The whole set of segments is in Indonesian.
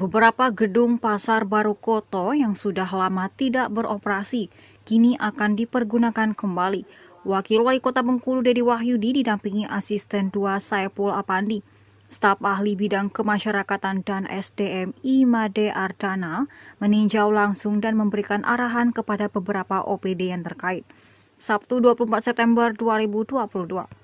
Beberapa gedung pasar baru Koto yang sudah lama tidak beroperasi kini akan dipergunakan kembali. Wakil Wali Kota Bengkulu Dedi Wahyudi didampingi asisten 2 Saipul Apandi. Staf ahli bidang kemasyarakatan dan SDM Imade Ardana meninjau langsung dan memberikan arahan kepada beberapa OPD yang terkait. Sabtu 24 September 2022.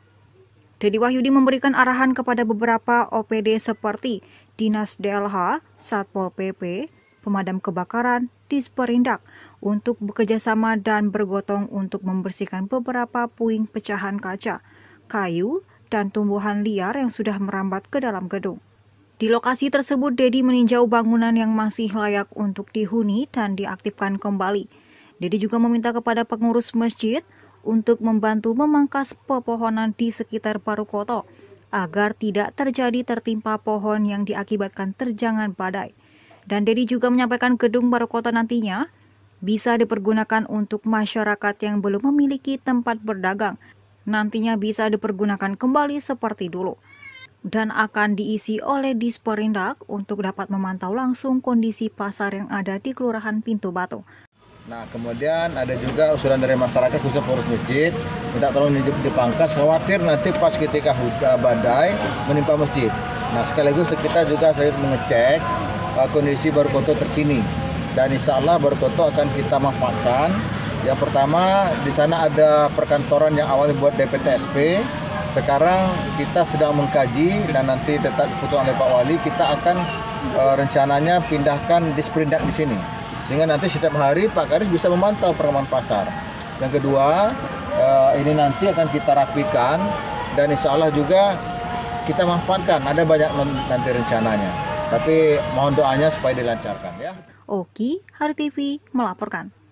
Dedi Wahyudi memberikan arahan kepada beberapa OPD seperti Dinas DLH, Satpol PP, Pemadam Kebakaran, Disperindak untuk bekerjasama dan bergotong untuk membersihkan beberapa puing pecahan kaca, kayu, dan tumbuhan liar yang sudah merambat ke dalam gedung. Di lokasi tersebut, Dedi meninjau bangunan yang masih layak untuk dihuni dan diaktifkan kembali. Dedi juga meminta kepada pengurus masjid untuk membantu memangkas pepohonan di sekitar koto agar tidak terjadi tertimpa pohon yang diakibatkan terjangan badai. Dan Dedi juga menyampaikan gedung koto nantinya bisa dipergunakan untuk masyarakat yang belum memiliki tempat berdagang. Nantinya bisa dipergunakan kembali seperti dulu. Dan akan diisi oleh Disperindak untuk dapat memantau langsung kondisi pasar yang ada di Kelurahan Pintu Batu. Nah, kemudian ada juga usulan dari masyarakat khususnya pengurus masjid minta tolong dipangkas khawatir nanti pas ketika hujan eh, badai menimpa masjid. Nah, sekaligus kita juga saya mengecek uh, kondisi Barukoto terkini dan insya Allah Barukoto akan kita manfaatkan. Yang pertama di sana ada perkantoran yang awalnya buat DPTSP. Sekarang kita sedang mengkaji dan nanti tetap putusan oleh Pak Wali kita akan uh, rencananya pindahkan disperindak di sini sehingga nanti setiap hari Pak Karis bisa memantau perkembangan pasar. Yang kedua, eh, ini nanti akan kita rapikan dan insya Allah juga kita manfaatkan. Ada banyak nanti rencananya. Tapi mohon doanya supaya dilancarkan ya. Oke, Hari TV melaporkan.